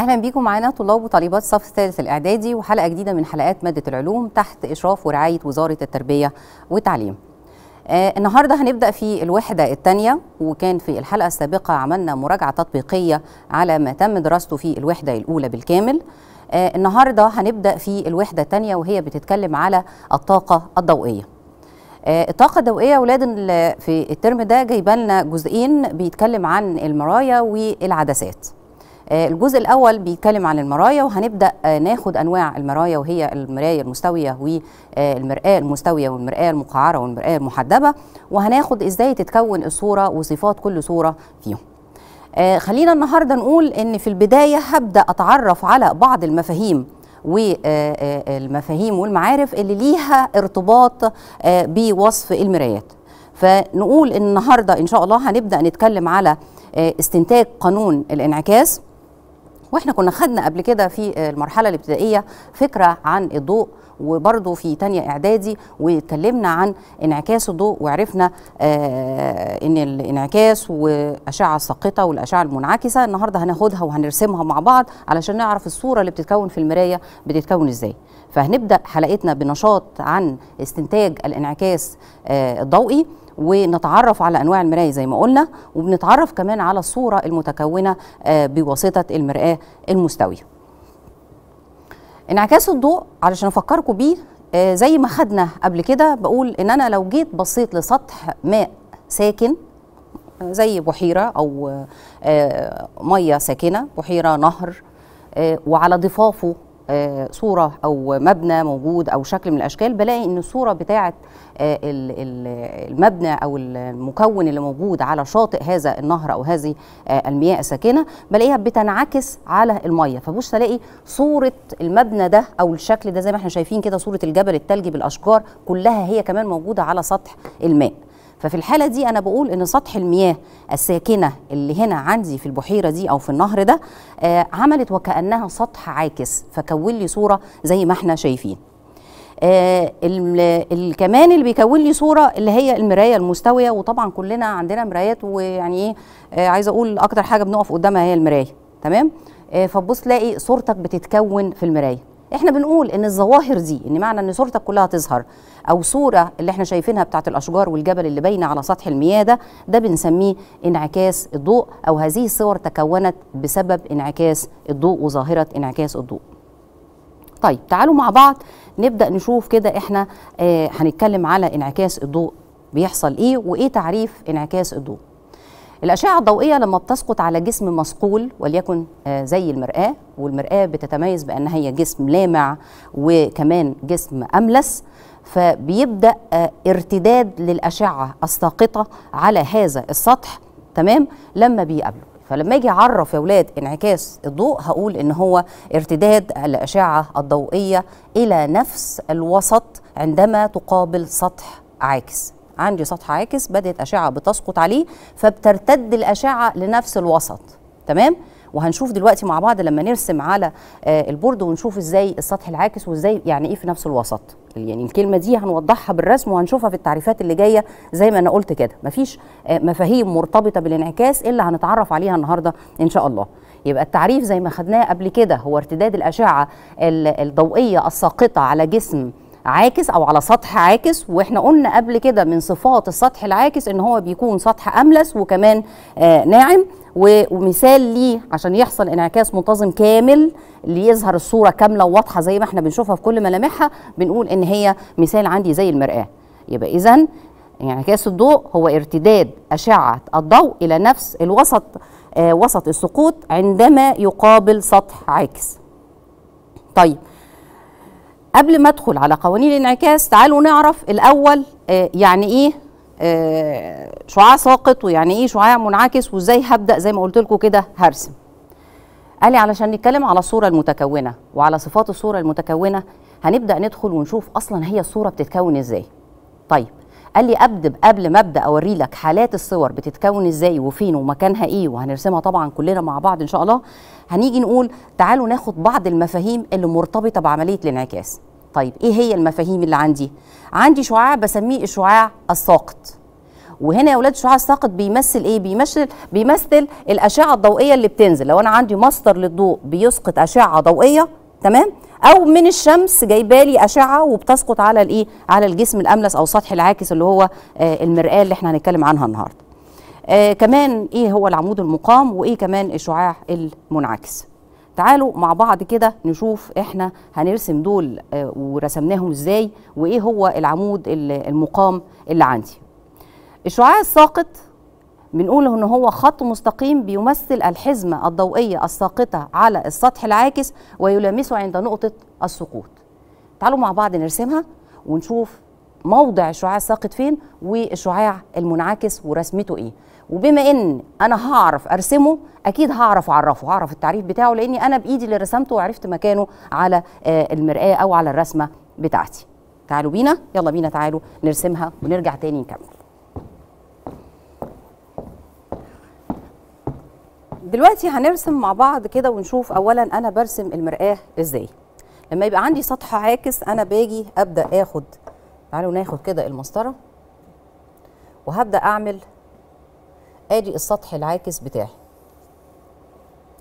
اهلا بيكم معانا طلاب وطالبات صف الثالث الاعدادي وحلقه جديده من حلقات ماده العلوم تحت اشراف ورعايه وزاره التربيه والتعليم آه النهارده هنبدا في الوحده الثانيه وكان في الحلقه السابقه عملنا مراجعه تطبيقيه على ما تم دراسته في الوحده الاولى بالكامل آه النهارده هنبدا في الوحده الثانيه وهي بتتكلم على الطاقه الضوئيه آه، الطاقة الضوئية أولاد في الترم ده جايبالنا جزئين بيتكلم عن المرايا والعدسات آه، الجزء الاول بيتكلم عن المرايا وهنبدا آه، ناخد انواع المرايا وهي المرايه المستويه والمراه آه، المستويه والمراه المقعره والمراه المحدبه وهناخد ازاي تتكون الصوره وصفات كل صوره فيهم خلينا النهارده نقول ان في البدايه هبدا اتعرف على بعض المفاهيم والمفاهيم والمعارف اللي ليها ارتباط بوصف المرايات فنقول ان النهارده ان شاء الله هنبدا نتكلم على استنتاج قانون الانعكاس واحنا كنا خدنا قبل كده في آه، المرحله الابتدائيه فكره عن الضوء وبرضه في تانية اعدادي واتكلمنا عن انعكاس الضوء وعرفنا آه ان الانعكاس والاشعه الساقطه والاشعه المنعكسه النهارده هناخدها وهنرسمها مع بعض علشان نعرف الصوره اللي بتتكون في المرايه بتتكون ازاي فهنبدا حلقتنا بنشاط عن استنتاج الانعكاس آه الضوئي ونتعرف على انواع المرايه زي ما قلنا وبنتعرف كمان على الصوره المتكونه آه، بواسطه المراه المستويه انعكاس الضوء علشان افكركم بيه آه، زي ما خدنا قبل كده بقول ان انا لو جيت بصيت لسطح ماء ساكن زي بحيره او آه، ميه ساكنه بحيره نهر وعلى ضفافه آه، صوره او مبنى موجود او شكل من الاشكال بلاقي ان الصوره بتاعه آه، المبنى او المكون اللي موجود على شاطئ هذا النهر او هذه آه، المياه الساكنه بلاقيها بتنعكس على الميه فبص الاقي صوره المبنى ده او الشكل ده زي ما احنا شايفين كده صوره الجبل الثلجي بالاشجار كلها هي كمان موجوده على سطح الماء ففي الحاله دي انا بقول ان سطح المياه الساكنه اللي هنا عندي في البحيره دي او في النهر ده آه عملت وكانها سطح عاكس فكون لي صوره زي ما احنا شايفين آه كمان اللي بيكون لي صوره اللي هي المرايه المستويه وطبعا كلنا عندنا مرايات ويعني ايه آه عايزه اقول اكتر حاجه بنقف قدامها هي المرايه تمام آه فتبص تلاقي صورتك بتتكون في المرايه احنا بنقول ان الظواهر دي ان معنى ان صورتك كلها تظهر او صوره اللي احنا شايفينها بتاعت الاشجار والجبل اللي باينه على سطح المياه ده ده بنسميه انعكاس الضوء او هذه الصور تكونت بسبب انعكاس الضوء وظاهره انعكاس الضوء طيب تعالوا مع بعض نبدا نشوف كده احنا آه هنتكلم على انعكاس الضوء بيحصل ايه وايه تعريف انعكاس الضوء الأشعة الضوئية لما بتسقط على جسم مصقول وليكن آه، زي المرآة والمرآة بتتميز بأن هي جسم لامع وكمان جسم أملس فبيبدأ آه، ارتداد للأشعة الساقطة على هذا السطح تمام لما بيقابله فلما اجي اعرف يا اولاد انعكاس الضوء هقول ان هو ارتداد الاشعه الضوئيه الى نفس الوسط عندما تقابل سطح عاكس عندي سطح عاكس بدات اشعه بتسقط عليه فبترتد الاشعه لنفس الوسط تمام وهنشوف دلوقتي مع بعض لما نرسم على آه، البورد ونشوف ازاي السطح العاكس وازاي يعني ايه في نفس الوسط يعني الكلمه دي هنوضحها بالرسم وهنشوفها في التعريفات اللي جايه زي ما انا قلت كده مفيش آه، مفاهيم مرتبطه بالانعكاس الا هنتعرف عليها النهارده ان شاء الله يبقى التعريف زي ما خدناه قبل كده هو ارتداد الاشعه الضوئيه الساقطه على جسم عاكس او على سطح عاكس واحنا قلنا قبل كده من صفات السطح العاكس ان هو بيكون سطح املس وكمان آه، ناعم ومثال ليه عشان يحصل انعكاس منتظم كامل ليظهر الصوره كامله وواضحه زي ما احنا بنشوفها في كل ملامحها بنقول ان هي مثال عندي زي المراه يبقى اذا انعكاس الضوء هو ارتداد اشعه الضوء الى نفس الوسط آه وسط السقوط عندما يقابل سطح عاكس طيب قبل ما ادخل على قوانين الانعكاس تعالوا نعرف الاول آه، يعني ايه آه، شعاع ساقط ويعني ايه شعاع منعكس وازاي هبدا زي ما قلت لكم كده هرسم قال لي علشان نتكلم على الصوره المتكونه وعلى صفات الصوره المتكونه هنبدا ندخل ونشوف اصلا هي الصوره بتتكون ازاي طيب قال لي قبل قبل ما ابدا اوري لك حالات الصور بتتكون ازاي وفين ومكانها ايه وهنرسمها طبعا كلنا مع بعض ان شاء الله هنيجي نقول تعالوا ناخد بعض المفاهيم اللي مرتبطه بعمليه الانعكاس طيب ايه هي المفاهيم اللي عندي عندي شعاع بسميه الشعاع الساقط وهنا يا اولاد الشعاع الساقط بيمثل ايه بيمثل بيمثل الاشعه الضوئيه اللي بتنزل لو انا عندي مصدر للضوء بيسقط اشعه ضوئيه تمام او من الشمس جايبه لي اشعه وبتسقط على الايه على الجسم الاملس او السطح العاكس اللي هو آه، المرآه اللي احنا هنتكلم عنها النهارده آه كمان ايه هو العمود المقام وايه كمان الشعاع المنعكس تعالوا مع بعض كده نشوف احنا هنرسم دول آه ورسمناهم ازاي وايه هو العمود المقام اللي عندي الشعاع الساقط بنقول ان هو خط مستقيم بيمثل الحزمه الضوئيه الساقطه على السطح العاكس ويلامسه عند نقطه السقوط تعالوا مع بعض نرسمها ونشوف موضع الشعاع الساقط فين والشعاع المنعكس ورسمته ايه وبما ان انا هعرف ارسمه اكيد هعرف اعرفه هعرف التعريف بتاعه لاني انا بايدي اللي رسمته وعرفت مكانه على آه، المرآة او على الرسمة بتاعتي تعالوا بينا يلا بينا تعالوا نرسمها ونرجع تاني نكمل دلوقتي هنرسم مع بعض كده ونشوف اولا انا برسم المرآة ازاي لما يبقى عندي سطح عاكس انا باجي ابدا اخد تعالوا ناخد كده المسطره وهبدا اعمل ادي السطح العاكس بتاعي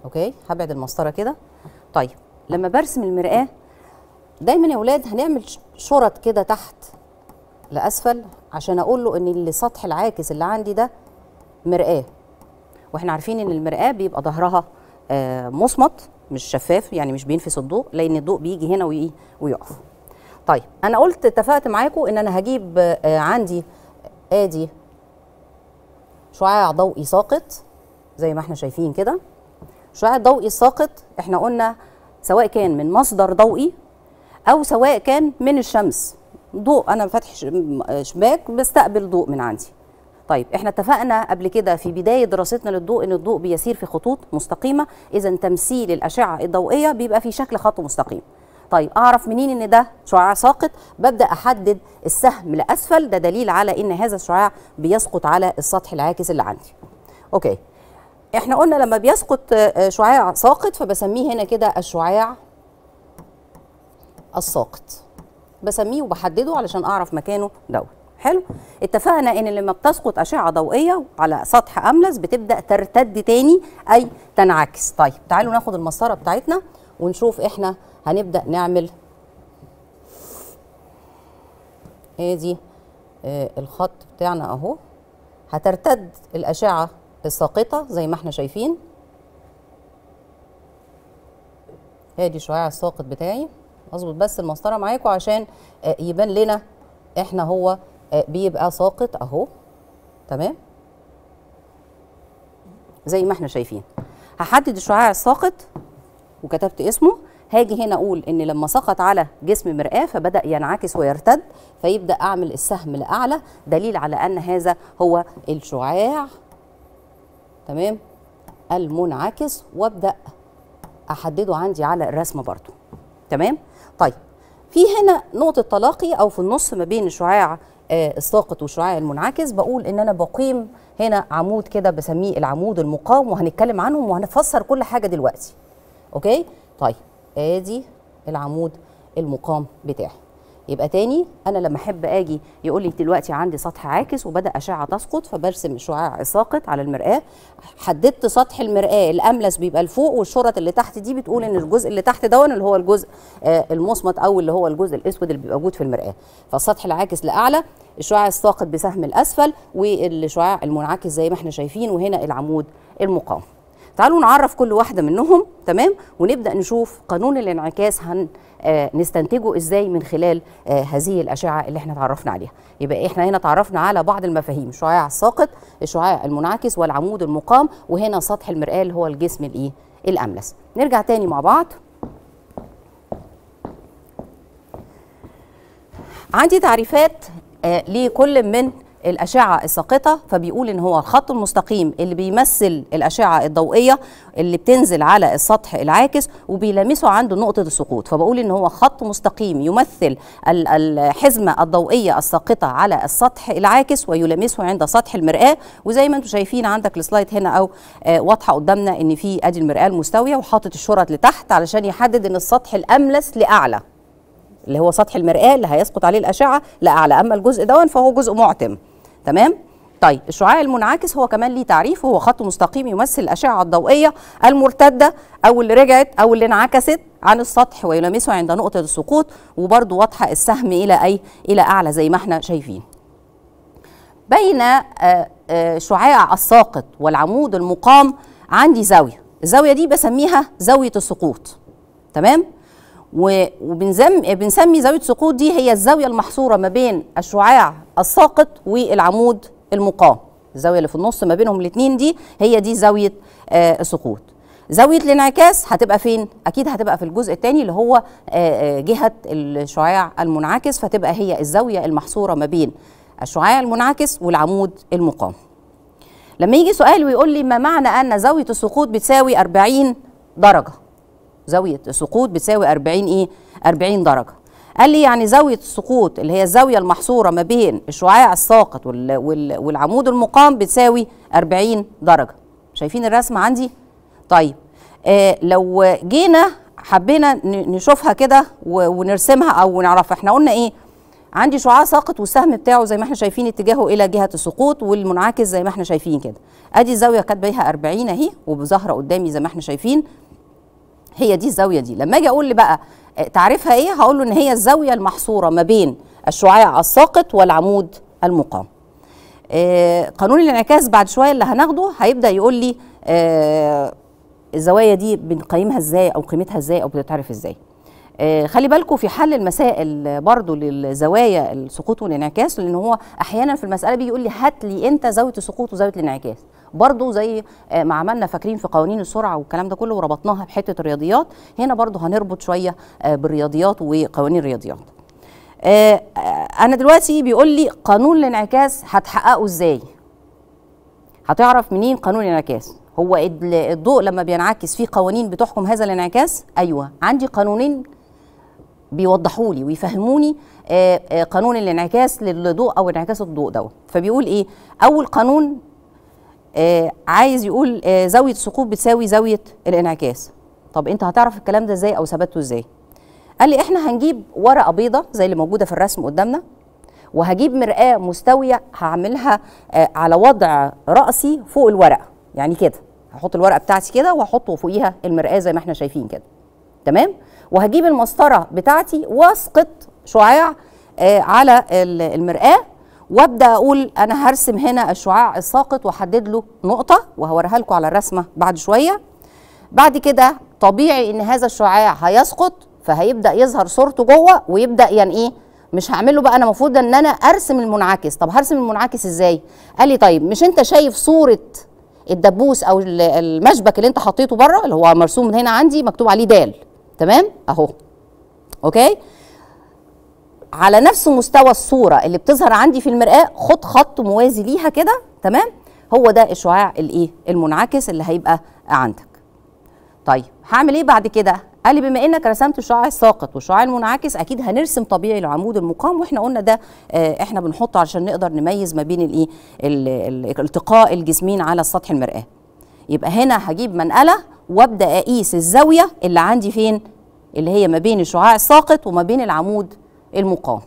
اوكي هبعد المسطره كده طيب لما برسم المرآة دايما يا اولاد هنعمل شرط كده تحت لاسفل عشان اقول له ان السطح العاكس اللي عندي ده مرآة واحنا عارفين ان المرآة بيبقى ظهرها آه، مصمت مش شفاف يعني مش بينفس الضوء لان الضوء بيجي هنا ويقف طيب انا قلت اتفقت معاكم ان انا هجيب آه، عندي ادي شعاع ضوئي ساقط زي ما احنا شايفين كده شعاع الضوئي الساقط احنا قلنا سواء كان من مصدر ضوئي او سواء كان من الشمس ضوء انا فاتح شباك بستقبل ضوء من عندي طيب احنا اتفقنا قبل كده في بدايه دراستنا للضوء ان الضوء بيسير في خطوط مستقيمه اذا تمثيل الاشعه الضوئيه بيبقى في شكل خط مستقيم طيب اعرف منين ان ده شعاع ساقط ببدا احدد السهم لاسفل ده دليل على ان هذا الشعاع بيسقط على السطح العاكس اللي عندي اوكي احنا قلنا لما بيسقط آه، آه، شعاع ساقط فبسميه هنا كده الشعاع الساقط بسميه وبحدده علشان اعرف مكانه دوت حلو اتفقنا ان لما بتسقط اشعه ضوئيه على سطح املس بتبدا ترتد تاني اي تنعكس طيب تعالوا ناخد المسطره بتاعتنا ونشوف احنا هنبدا نعمل ادي آه، الخط بتاعنا اهو هترتد الاشعه الساقطه زي ما احنا شايفين ادي الشعاع الساقط بتاعي اظبط بس المسطره معاكم عشان آه، يبان لنا احنا هو آه، بيبقى ساقط اهو تمام زي ما احنا شايفين هحدد الشعاع الساقط وكتبت اسمه هاجي هنا اقول ان لما سقط على جسم مرآة فبدأ ينعكس ويرتد فيبدأ اعمل السهم لأعلى دليل على ان هذا هو الشعاع تمام المنعكس وابدأ احدده عندي على الرسمة برضو تمام طيب في هنا نقطة تلاقي او في النص ما بين الشعاع آه، الساقط والشعاع المنعكس بقول ان انا بقيم هنا عمود كده بسميه العمود المقاوم وهنتكلم عنهم وهنفسر كل حاجه دلوقتي اوكي طيب ادي العمود المقام بتاعي يبقى تاني انا لما احب اجي يقول لي دلوقتي عندي سطح عاكس وبدا اشعه تسقط فبرسم شعاع ساقط على المراه حددت سطح المراه الاملس بيبقى لفوق والشرط اللي تحت دي بتقول ان الجزء اللي تحت دون اللي هو الجزء آه، المصمت او اللي هو الجزء الاسود اللي بيبقى موجود في المراه فالسطح العاكس لاعلى الشعاع الساقط بسهم الاسفل والشعاع المنعكس زي ما احنا شايفين وهنا العمود المقاوم تعالوا نعرف كل واحده منهم تمام ونبدا نشوف قانون الانعكاس هن آه نستنتجه ازاي من خلال آه هذه الاشعه اللي احنا تعرفنا عليها يبقى احنا هنا تعرفنا على بعض المفاهيم الشعاع الساقط الشعاع المنعكس والعمود المقام وهنا سطح المراه اللي هو الجسم الايه الاملس نرجع تاني مع بعض عندي تعريفات آه لكل من الأشعة الساقطة فبيقول إن هو الخط المستقيم اللي بيمثل الأشعة الضوئية اللي بتنزل على السطح العاكس وبيلامسه عنده نقطة السقوط فبقول إن هو خط مستقيم يمثل الحزمة الضوئية الساقطة على السطح العاكس ويلامسه عند سطح المرآة وزي ما انتم شايفين عندك السلايد هنا أو آه، واضحة قدامنا إن في أدي المرآة المستوية وحاطط الشرط لتحت علشان يحدد إن السطح الأملس لأعلى اللي هو سطح المرآة اللي هيسقط عليه الأشعة لأعلى أما الجزء ده فهو جزء معتم تمام طيب الشعاع المنعكس هو كمان ليه تعريف هو خط مستقيم يمثل الأشعة الضوئية المرتدة أو اللي رجعت أو اللي انعكست عن السطح ويلامسه عند نقطة السقوط وبرضه واضحة السهم إلى أي إلى أعلى زي ما احنا شايفين بين آه، آه، شعاع الساقط والعمود المقام عندي زاوية الزاوية دي بسميها زاوية السقوط تمام وبنسمي زاويه سقوط دي هي الزاويه المحصوره ما بين الشعاع الساقط والعمود المقام الزاويه اللي في النص ما بينهم الاثنين دي هي دي زاويه آه سقوط زاويه الانعكاس هتبقى فين اكيد هتبقى في الجزء الثاني اللي هو آه،, آه جهه الشعاع المنعكس فتبقى هي الزاويه المحصوره ما بين الشعاع المنعكس والعمود المقام لما يجي سؤال ويقول لي ما معنى ان زاويه السقوط بتساوي 40 درجه زاويه سقوط بتساوي 40 ايه 40 درجه قال لي يعني زاويه السقوط اللي هي الزاويه المحصوره ما بين الشعاع الساقط والعمود المقام بتساوي 40 درجه شايفين الرسم عندي طيب آه لو جينا حبينا نشوفها كده ونرسمها او نعرفها احنا قلنا ايه عندي شعاع ساقط والسهم بتاعه زي ما احنا شايفين اتجاهه الى جهه السقوط والمنعكس زي ما احنا شايفين كده ادي الزاويه بيها 40 اهي وبظاهره قدامي زي ما احنا شايفين هي دي الزاويه دي لما اجي اقول لي بقى آه، تعريفها ايه هقول له ان هي الزاويه المحصوره ما بين الشعاع الساقط والعمود المقام آه، قانون الانعكاس بعد شويه اللي هناخده هيبدا يقول لي آه، الزوايا دي بنقيمها ازاي او قيمتها ازاي او بتتعرف ازاي خلي بالكم في حل المسائل برضو للزوايا السقوط والانعكاس لان هو احيانا في المساله بيقول لي هات لي انت زاويه السقوط وزاويه الانعكاس برضو زي آه، ما عملنا فاكرين في قوانين السرعه والكلام ده كله وربطناها بحته الرياضيات هنا برضو هنربط شويه آه، بالرياضيات وقوانين الرياضيات آه، انا دلوقتي بيقول لي قانون الانعكاس هتحققه ازاي هتعرف منين قانون الانعكاس هو الضوء لما بينعكس فيه قوانين بتحكم هذا الانعكاس ايوه عندي قانونين بيوضحوا لي ويفهموني قانون الانعكاس للضوء او انعكاس الضوء دوت فبيقول ايه اول قانون آه عايز يقول آه زاويه السقوط بتساوي زاويه الانعكاس طب انت هتعرف الكلام ده ازاي او ثبته ازاي قال لي احنا هنجيب ورقه بيضه زي اللي موجوده في الرسم قدامنا وهجيب مرآة مستوية هعملها آه على وضع رأسي فوق الورقة يعني كده هحط الورقة بتاعتي كده وهحط فوقيها المرآة زي ما احنا شايفين كده تمام وهجيب المسطرة بتاعتي واسقط شعاع آه على المرآة وابدا اقول انا هرسم هنا الشعاع الساقط واحدد له نقطه وهوريها لكم على الرسمه بعد شويه بعد كده طبيعي ان هذا الشعاع هيسقط فهيبدا يظهر صورته جوه ويبدا يعني ايه مش هعمله بقى انا المفروض ان انا ارسم المنعكس طب هرسم المنعكس ازاي قال لي طيب مش انت شايف صوره الدبوس او المشبك اللي انت حطيته بره اللي هو مرسوم من هنا عندي مكتوب عليه دال تمام اهو اوكي على نفس مستوى الصوره اللي بتظهر عندي في المرآه خد خط موازي ليها كده تمام هو ده اشعاع الايه المنعكس اللي هيبقى عندك طيب هعمل ايه بعد كده قال لي بما انك رسمت الشعاع الساقط والشعاع المنعكس اكيد هنرسم طبيعي العمود المقام واحنا قلنا ده آه، احنا بنحطه علشان نقدر نميز ما بين الايه التقاء الجسمين على سطح المرآه يبقى هنا هجيب منقله وابدا اقيس الزاويه اللي عندي فين اللي هي ما بين الشعاع الساقط وما بين العمود المقام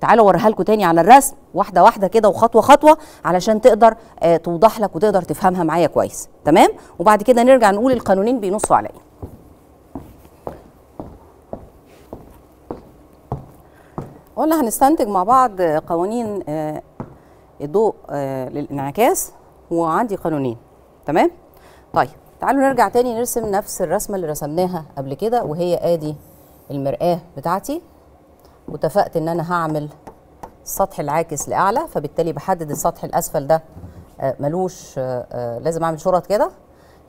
تعالوا اوريها لكم تاني على الرسم واحده واحده كده وخطوه خطوه علشان تقدر آه توضح لك وتقدر تفهمها معايا كويس تمام وبعد كده نرجع نقول القانونين بينصوا على ايه قلنا هنستنتج مع بعض قوانين آه الضوء آه للانعكاس وعندي قانونين تمام طيب تعالوا نرجع تاني نرسم نفس الرسمه اللي رسمناها قبل كده وهي ادي المراه بتاعتي واتفقت ان انا هعمل السطح العاكس لاعلى فبالتالي بحدد السطح الاسفل ده آه، ملوش آه، آه، لازم اعمل شرط كده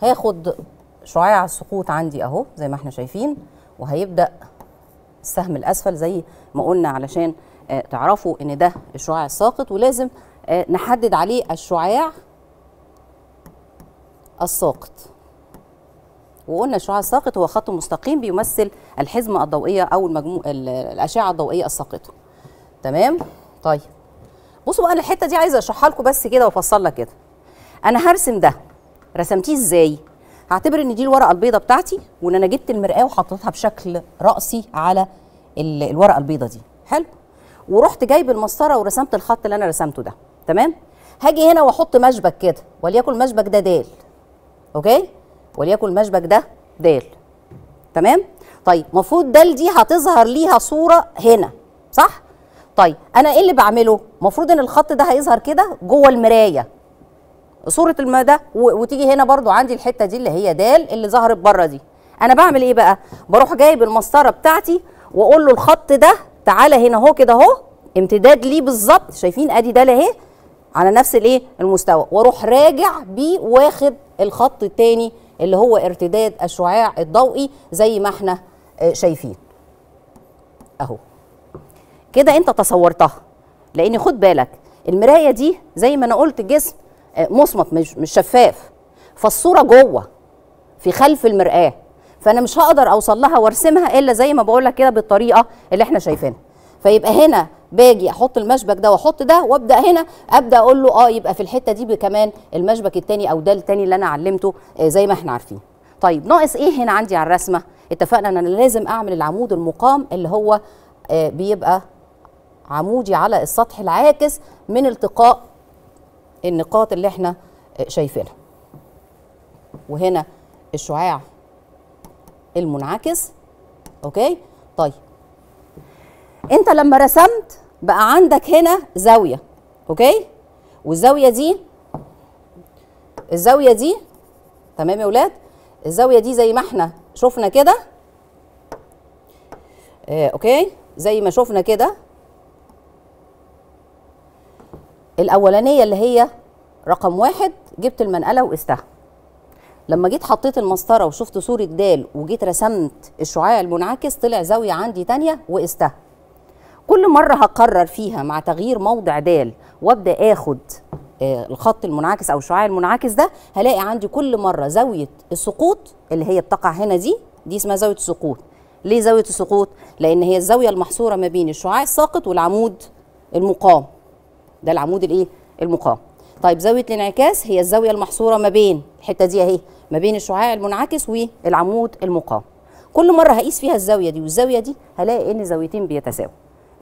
هاخد شعاع السقوط عندي اهو زي ما احنا شايفين وهيبدا السهم الاسفل زي ما قلنا علشان تعرفوا ان ده الشعاع الساقط ولازم نحدد عليه الشعاع الساقط وقلنا الشعاع الساقط هو خط مستقيم بيمثل الحزمه الضوئيه او المجمو... الاشعه الضوئيه الساقطه تمام طيب بصوا بقى الحته دي عايزه اشرحها لكم بس كده وافصل لك كده انا هرسم ده رسمتيه ازاي هعتبر ان دي الورقه البيضه بتاعتي وان انا جبت المرآه وحطيتها بشكل راسي على الورقه البيضه دي حلو ورحت جايب المسطره ورسمت الخط اللي انا رسمته ده تمام هاجي هنا واحط مشبك كده وليكن المشبك ده دال اوكي وليكن المشبك ده د تمام طيب المفروض د دي هتظهر ليها صوره هنا صح طيب انا ايه اللي بعمله المفروض ان الخط ده هيظهر كده جوه المرايه صوره المدى وتيجي هنا برضو عندي الحته دي اللي هي د اللي ظهرت بره دي انا بعمل ايه بقى بروح جايب المسطره بتاعتي واقول له الخط ده تعالى هنا اهو كده اهو امتداد ليه بالظبط شايفين ادي د اهي على نفس الايه المستوى واروح راجع بيه واخد الخط التاني اللي هو ارتداد الشعاع الضوئي زي ما احنا آه، شايفين اهو كده انت تصورتها لان خد بالك المرايه دي زي ما انا قلت جسم آه، مصمت مش مش شفاف فالصوره جوه في خلف المراه فانا مش هقدر اوصل لها وارسمها الا زي ما بقول لك كده بالطريقه اللي احنا شايفينها فيبقى هنا باجي احط المشبك ده واحط ده وابدا هنا ابدا اقول له اه يبقى في الحته دي كمان المشبك الثاني او ده الثاني اللي انا علمته آه، زي ما احنا عارفين طيب ناقص ايه هنا عندي على الرسمه اتفقنا ان انا لازم اعمل العمود المقام اللي هو آه، بيبقى عمودي على السطح العاكس من التقاء النقاط اللي احنا آه، شايفينها وهنا الشعاع المنعكس اوكي طيب انت لما رسمت بقى عندك هنا زاويه اوكي والزاويه دي الزاويه دي تمام يا ولاد الزاويه دي زي ما احنا شفنا كده آه اوكي زي ما شفنا كده الاولانيه اللي هي رقم واحد جبت المنقله وقستها لما جيت حطيت المسطره وشفت صوره د وجيت رسمت الشعاع المنعكس طلع زاويه عندي تانية وقستها كل مرة هقرر فيها مع تغيير موضع دال وابدأ اخد آه، الخط المنعكس او الشعاع المنعكس ده هلاقي عندي كل مرة زاوية السقوط اللي هي بتقع هنا دي دي اسمها زاوية السقوط ليه زاوية السقوط؟ لأن هي الزاوية المحصورة ما بين الشعاع الساقط والعمود المقام ده العمود الايه؟ المقام طيب زاوية الانعكاس هي الزاوية المحصورة ما بين الحتة دي اهي ما بين الشعاع المنعكس والعمود المقام كل مرة هقيس فيها الزاوية دي والزاوية دي هلاقي ان زاويتين بيتساووا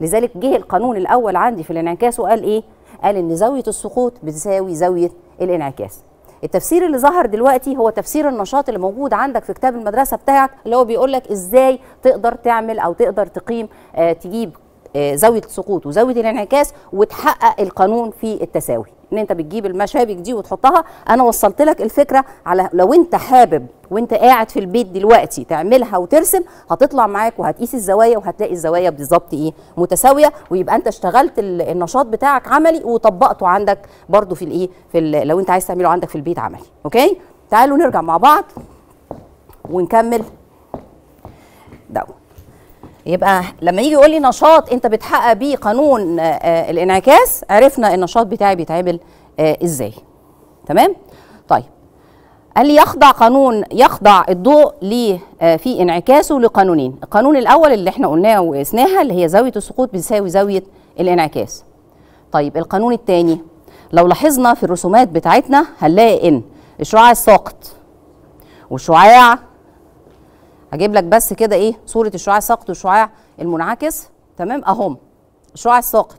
لذلك جه القانون الأول عندي في الانعكاس وقال إيه؟ قال إن زاوية السقوط بتساوي زاوية الانعكاس التفسير اللي ظهر دلوقتي هو تفسير النشاط اللي موجود عندك في كتاب المدرسة بتاعك اللي هو بيقول لك إزاي تقدر تعمل أو تقدر تقيم آه تجيب آه زاوية السقوط وزاوية الانعكاس وتحقق القانون في التساوي ان انت بتجيب المشابك دي وتحطها انا وصلت لك الفكره على لو انت حابب وانت قاعد في البيت دلوقتي تعملها وترسم هتطلع معاك وهتقيس الزوايا وهتلاقي الزوايا بالظبط ايه متساويه ويبقى انت اشتغلت النشاط بتاعك عملي وطبقته عندك برده في الايه في لو انت عايز تعمله عندك في البيت عملي اوكي تعالوا نرجع مع بعض ونكمل ده يبقى لما يجي يقول لي نشاط انت بتحقق بيه قانون آه، آه، الانعكاس عرفنا النشاط بتاعي بيتعمل آه، ازاي تمام طيب قال لي يخضع قانون يخضع الضوء في انعكاسه لقانونين القانون الاول اللي احنا قلناه وقسناها اللي هي زاويه السقوط بتساوي زاويه الانعكاس طيب القانون الثاني لو لاحظنا في الرسومات بتاعتنا هنلاقي ان الشعاع الساقط والشعاع هجيب لك بس كده ايه صوره الشعاع الساقط والشعاع المنعكس تمام اهم الشعاع الساقط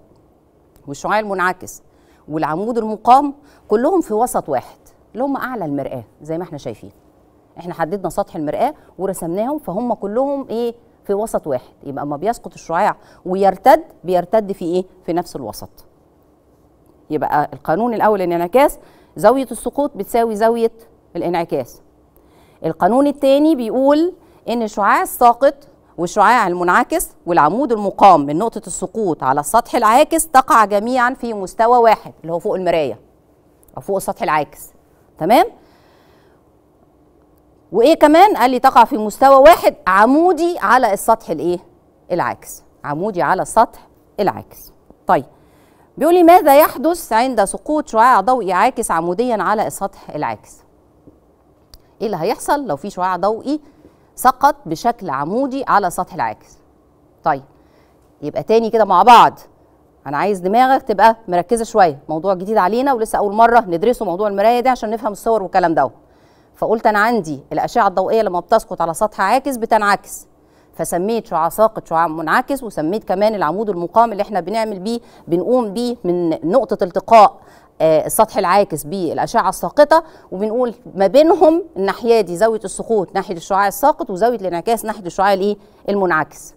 والشعاع المنعكس والعمود المقام كلهم في وسط واحد اللي هم اعلى المراه زي ما احنا شايفين احنا حددنا سطح المراه ورسمناهم فهم كلهم ايه في وسط واحد يبقى اما بيسقط الشعاع ويرتد بيرتد في ايه في نفس الوسط يبقى القانون الاول الانعكاس زاويه السقوط بتساوي زاويه الانعكاس القانون الثاني بيقول ان الشعاع الساقط والشعاع المنعكس والعمود المقام من نقطه السقوط على السطح العاكس تقع جميعا في مستوى واحد اللي هو فوق المرايه او فوق السطح العاكس تمام وايه كمان قال لي تقع في مستوى واحد عمودي على السطح الايه العاكس عمودي على السطح العاكس طيب بيقول لي ماذا يحدث عند سقوط شعاع ضوئي عاكس عموديا على السطح العاكس ايه اللي هيحصل لو في شعاع ضوئي سقط بشكل عمودي على سطح العاكس طيب يبقى تاني كده مع بعض انا عايز دماغك تبقى مركزه شويه موضوع جديد علينا ولسه اول مره ندرسه موضوع المرايه ده عشان نفهم الصور والكلام ده فقلت انا عندي الاشعه الضوئيه لما بتسقط على سطح عاكس بتنعكس فسميت شعاع ساقط شعاع منعكس وسميت كمان العمود المقام اللي احنا بنعمل بيه بنقوم بيه من نقطه التقاء آه، السطح العاكس بالاشعه الساقطه وبنقول ما بينهم الناحيه دي زاويه السقوط ناحيه الشعاع الساقط وزاويه الانعكاس ناحيه الشعاع الايه المنعكس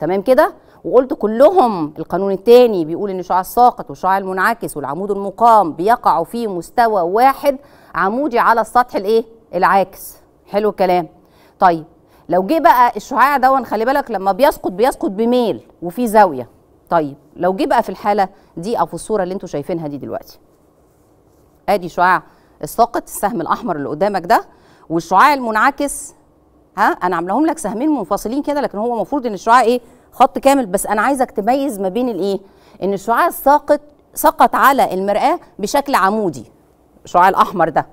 تمام كده وقلت كلهم القانون الثاني بيقول ان الشعاع الساقط والشعاع المنعكس والعمود المقام بيقعوا في مستوى واحد عمودي على السطح الايه العاكس حلو الكلام طيب لو جه بقى الشعاع دون خلي بالك لما بيسقط بيسقط بميل وفي زاويه طيب لو جه بقى في الحاله دي او في الصوره اللي انتم شايفينها دي دلوقتي ادي شعاع الساقط السهم الاحمر اللي قدامك ده والشعاع المنعكس ها انا عاملاهم لك سهمين منفصلين كده لكن هو المفروض ان الشعاع ايه خط كامل بس انا عايزك تميز ما بين الايه ان الشعاع الساقط سقط على المرآة بشكل عمودي الشعاع الاحمر ده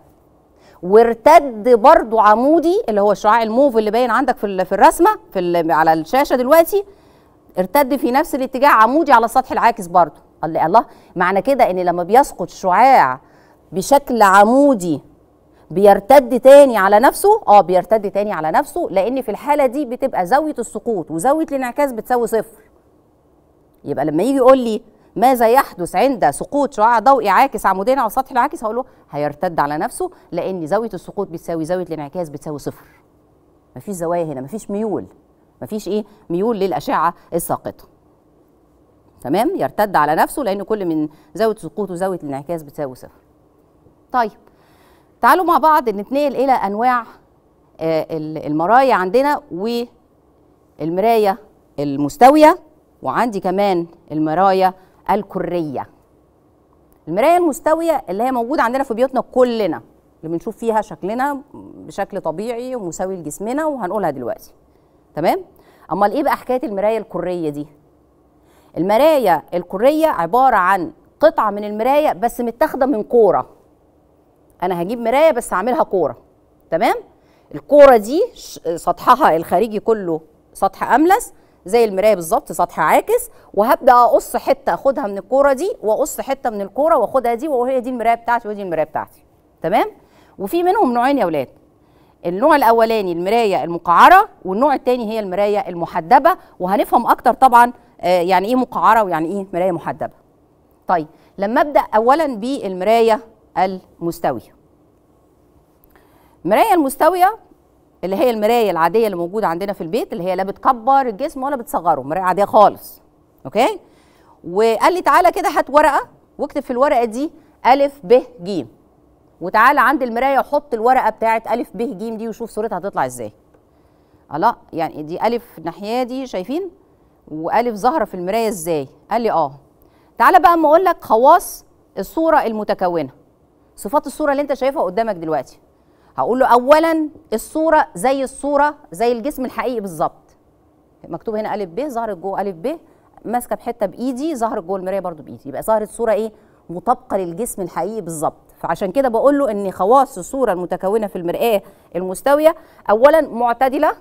وارتد برضو عمودي اللي هو الشعاع الموف اللي باين عندك في في الرسمه في على الشاشه دلوقتي ارتد في نفس الاتجاه عمودي على السطح العاكس برضو قال لي الله معنى كده ان لما بيسقط شعاع بشكل عمودي بيرتد تاني على نفسه اه بيرتد تاني على نفسه لان في الحاله دي بتبقى زاويه السقوط وزاويه الانعكاس بتساوي صفر يبقى لما يجي يقول لي ماذا يحدث عند سقوط شعاع ضوئي عاكس عمودين على السطح العاكس هقول له هيرتد على نفسه لان زاويه السقوط بتساوي زاويه الانعكاس بتساوي صفر مفيش زوايا هنا مفيش ميول مفيش ايه ميول للاشعه الساقطه تمام يرتد على نفسه لان كل من زاويه سقوط وزاويه الانعكاس بتساوي صفر طيب تعالوا مع بعض نتنقل الى انواع آه، المرايا عندنا والمرايه المستويه وعندي كمان المرايا الكريه المرايه المستويه اللي هي موجوده عندنا في بيوتنا كلنا اللي بنشوف فيها شكلنا بشكل طبيعي ومساوي لجسمنا وهنقولها دلوقتي تمام امال ايه بقى حكايه المرايه الكريه دي المرايه الكريه عباره عن قطعه من المرايه بس متاخده من كوره انا هجيب مرايه بس اعملها كوره تمام الكوره دي سطحها الخارجي كله سطح املس زي المرايه بالظبط سطح عاكس وهبدا اقص حته اخدها من الكوره دي واقص حته من الكوره واخدها دي وهي دي المرايه بتاعتي ودي المرايه بتاعتي تمام وفي منهم نوعين يا اولاد النوع الاولاني المرايه المقعره والنوع الثاني هي المرايه المحدبه وهنفهم اكتر طبعا آه، يعني ايه مقعره ويعني ايه مرايه محدبه طيب لما ابدا اولا بالمرايه المستويه المرايه المستويه اللي هي المرايه العاديه اللي موجوده عندنا في البيت اللي هي لا بتكبر الجسم ولا بتصغره مرايه عاديه خالص اوكي وقال لي تعالى كده هات ورقه واكتب في الورقه دي الف ب ج وتعالى عند المرايه وحط الورقه بتاعه الف ب ج دي وشوف صورتها هتطلع ازاي الله يعني دي الف الناحيه دي شايفين والف ظاهره في المرايه ازاي قال لي اه تعالى بقى اما اقول لك خواص الصوره المتكونه صفات الصوره اللي انت شايفها قدامك دلوقتي هقول له اولا الصوره زي الصوره زي الجسم الحقيقي بالظبط مكتوب هنا ا ب ظهرت جوه ا ب ماسكه بحته بايدي ظهرت جوه المرايه برده بايدي يبقى ظهرت صوره ايه مطابقه للجسم الحقيقي بالظبط فعشان كده بقول له ان خواص الصوره المتكونه في المرايه المستويه اولا معتدله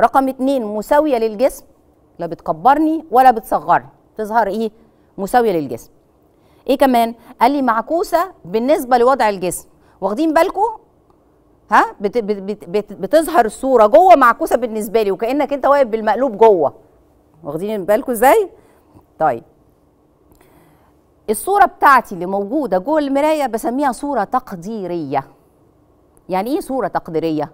رقم اتنين مساويه للجسم لا بتكبرني ولا بتصغرني تظهر ايه مساويه للجسم ايه كمان قال لي معكوسه بالنسبه لوضع الجسم واخدين بالكم ها بت بت بت بتظهر الصوره جوه معكوسه بالنسبه لي وكانك انت واقف بالمقلوب جوه واخدين بالكم ازاي طيب الصوره بتاعتي اللي موجوده جوه المرايه بسميها صوره تقديريه يعني ايه صوره تقديريه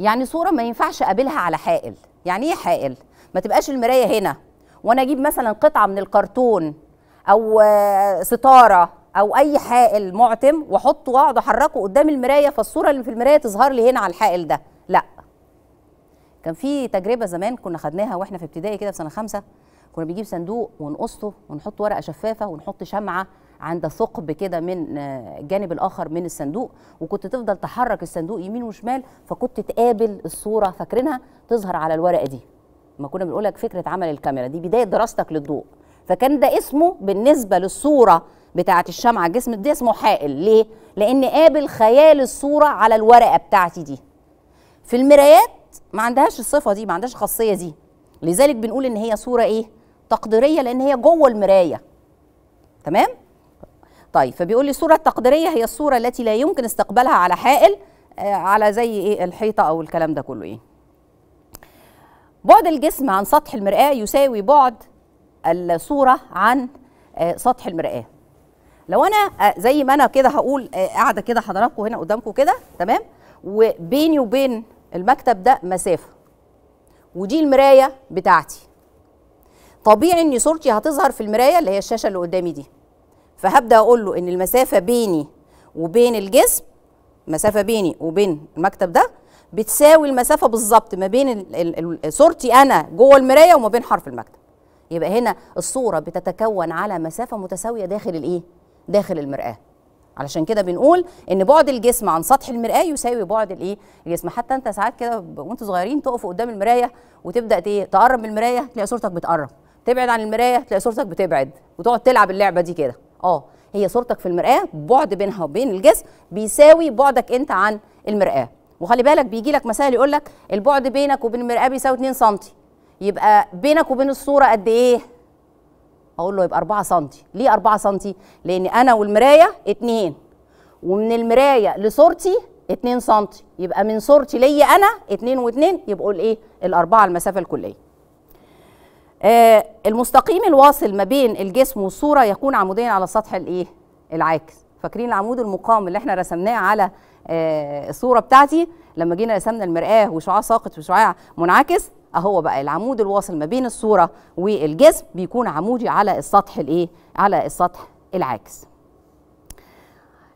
يعني صوره ما ينفعش اقابلها على حائل يعني ايه حائل ما تبقاش المرايه هنا وانا اجيب مثلا قطعه من الكرتون او آه، ستاره او اي حائل معتم واحطه واقعد احركه قدام المرايه فالصوره اللي في المرايه تظهر لي هنا على الحائل ده لا كان في تجربه زمان كنا خدناها واحنا في ابتدائي كده في سنه خمسة كنا بنجيب صندوق ونقصه ونحط ورقه شفافه ونحط شمعه عند ثقب كده من آه، الجانب الاخر من الصندوق وكنت تفضل تحرك الصندوق يمين وشمال فكنت تقابل الصوره فاكرينها تظهر على الورقه دي ما كنا بنقول لك فكره عمل الكاميرا دي بدايه دراستك للضوء فكان ده اسمه بالنسبه للصوره بتاعه الشمعه جسم ده اسمه حائل ليه لان قابل خيال الصوره على الورقه بتاعتي دي في المرايات ما عندهاش الصفه دي ما عندهاش الخاصيه دي لذلك بنقول ان هي صوره ايه تقديريه لان هي جوه المرايه تمام طيب فبيقول لي الصوره التقديريه هي الصوره التي لا يمكن استقبالها على حائل آه على زي ايه الحيطه او الكلام ده كله ايه بعد الجسم عن سطح المرآة يساوي بعد الصوره عن آه، سطح المرآه لو انا آه، زي ما انا كده هقول آه، قاعده كده حضراتكم هنا قدامكم كده تمام وبيني وبين المكتب ده مسافه ودي المرايه بتاعتي طبيعي ان صورتي هتظهر في المرايه اللي هي الشاشه اللي قدامي دي فهبدا اقول له ان المسافه بيني وبين الجسم مسافه بيني وبين المكتب ده بتساوي المسافه بالظبط ما بين صورتي انا جوه المرايه وما بين حرف المكتب يبقى هنا الصورة بتتكون على مسافة متساوية داخل الإيه؟ داخل المرآة علشان كده بنقول ان بعد الجسم عن سطح المراه يساوي بعد الايه الجسم حتى انت ساعات كده وانتوا صغيرين تقفوا قدام المرايه وتبدا ايه تقرب من المرايه تلاقي صورتك بتقرب تبعد عن المرايه تلاقي صورتك بتبعد وتقعد تلعب اللعبه دي كده اه هي صورتك في المراه بعد بينها وبين الجسم بيساوي بعدك انت عن المراه وخلي بالك بيجي لك مسائل يقول لك البعد بينك وبين المراه بيساوي 2 سم يبقى بينك وبين الصوره قد ايه اقول له يبقى 4 سم ليه 4 سم لان انا والمرايه 2 ومن المرايه لصورتي 2 سم يبقى من صورتي ليا انا 2 و2 يبقوا الايه الاربعه المسافه الكليه آه المستقيم الواصل ما بين الجسم والصوره يكون عموديا على السطح الايه العاكس فاكرين العمود المقام اللي احنا رسمناه على آه الصوره بتاعتي لما جينا رسمنا المرآه وشعاع ساقط وشعاع منعكس اهو بقى العمود الواصل ما بين الصوره والجسم بيكون عمودي على السطح الايه على السطح العاكس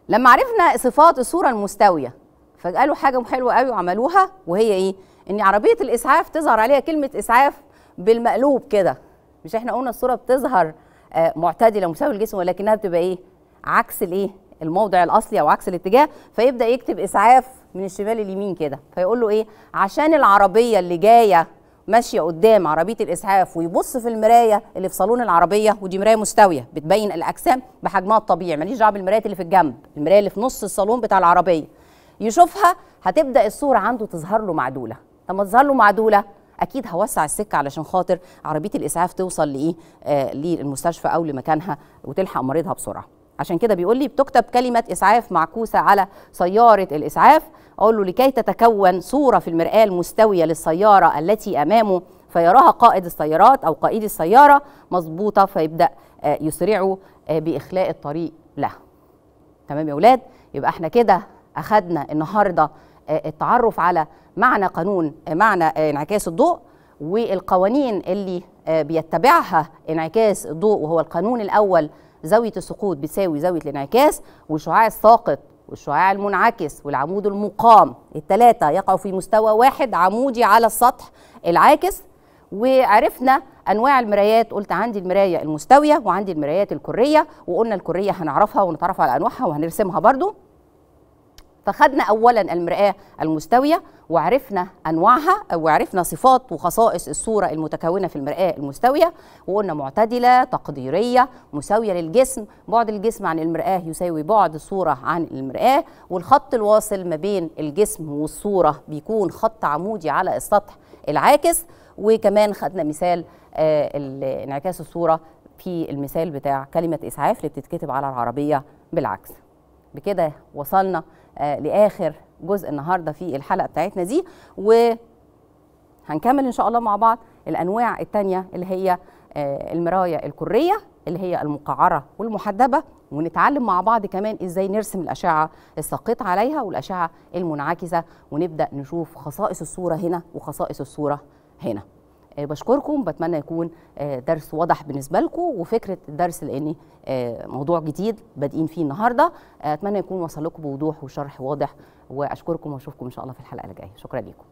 لما عرفنا صفات الصوره المستويه فقالوا حاجه حلوه قوي وعملوها وهي ايه ان عربيه الاسعاف تظهر عليها كلمه اسعاف بالمقلوب كده مش احنا قلنا الصوره بتظهر آه، معتدله مساوي الجسم ولكنها بتبقى ايه عكس الايه الموضع الاصلي او عكس الاتجاه فيبدا يكتب اسعاف من الشمال اليمين كده فيقول له ايه عشان العربيه اللي جايه ماشيه قدام عربيه الاسعاف ويبص في المرايه اللي في صالون العربيه ودي مرايه مستويه بتبين الاجسام بحجمها الطبيعي ماليش دعوه بالمرايات اللي في الجنب المرايه اللي في نص الصالون بتاع العربيه يشوفها هتبدا الصوره عنده تظهر له معدوله لما تظهر له معدوله اكيد هوسع السكه علشان خاطر عربيه الاسعاف توصل لايه آه للمستشفى او لمكانها وتلحق مريضها بسرعه عشان كده بيقول لي بتكتب كلمه اسعاف معكوسه على سياره الاسعاف أقول له لكي تتكون صورة في المرآة المستوية للسيارة التي أمامه فيراها قائد السيارات أو قائد السيارة مظبوطة فيبدأ آه، يسرعه آه، بإخلاء الطريق لها تمام يا أولاد يبقى احنا كده أخدنا النهاردة آه، التعرف على معنى قانون معنى انعكاس الضوء والقوانين اللي بيتبعها انعكاس الضوء وهو القانون الأول زاوية السقوط بتساوي زاوية الانعكاس والشعاع الساقط والشعاع المنعكس والعمود المقام الثلاثة يقعوا في مستوى واحد عمودي على السطح العاكس وعرفنا انواع المرايات قلت عندي المرايه المستويه وعندي المرايات الكريه وقلنا الكريه هنعرفها ونتعرف على انواعها وهنرسمها برضو فخدنا اولا المراه المستويه وعرفنا انواعها وعرفنا صفات وخصائص الصوره المتكونه في المراه المستويه وقلنا معتدله تقديريه مساويه للجسم بعد الجسم عن المراه يساوي بعد الصوره عن المراه والخط الواصل ما بين الجسم والصوره بيكون خط عمودي على السطح العاكس وكمان خدنا مثال آه، انعكاس الصوره في المثال بتاع كلمه اسعاف اللي بتتكتب على العربيه بالعكس بكده وصلنا آه، لاخر جزء النهارده في الحلقه بتاعتنا دي وهنكمل ان شاء الله مع بعض الانواع الثانيه اللي هي آه، المرايه الكريه اللي هي المقعره والمحدبه ونتعلم مع بعض كمان ازاي نرسم الاشعه الساقطه عليها والاشعه المنعكسه ونبدا نشوف خصائص الصوره هنا وخصائص الصوره هنا آه، بشكركم بتمنى يكون آه، درس واضح بالنسبه لكم وفكره الدرس لان آه، موضوع جديد بادئين فيه النهارده اتمنى يكون وصل لكم بوضوح وشرح واضح واشكركم واشوفكم ان شاء الله في الحلقه الجايه شكرا لكم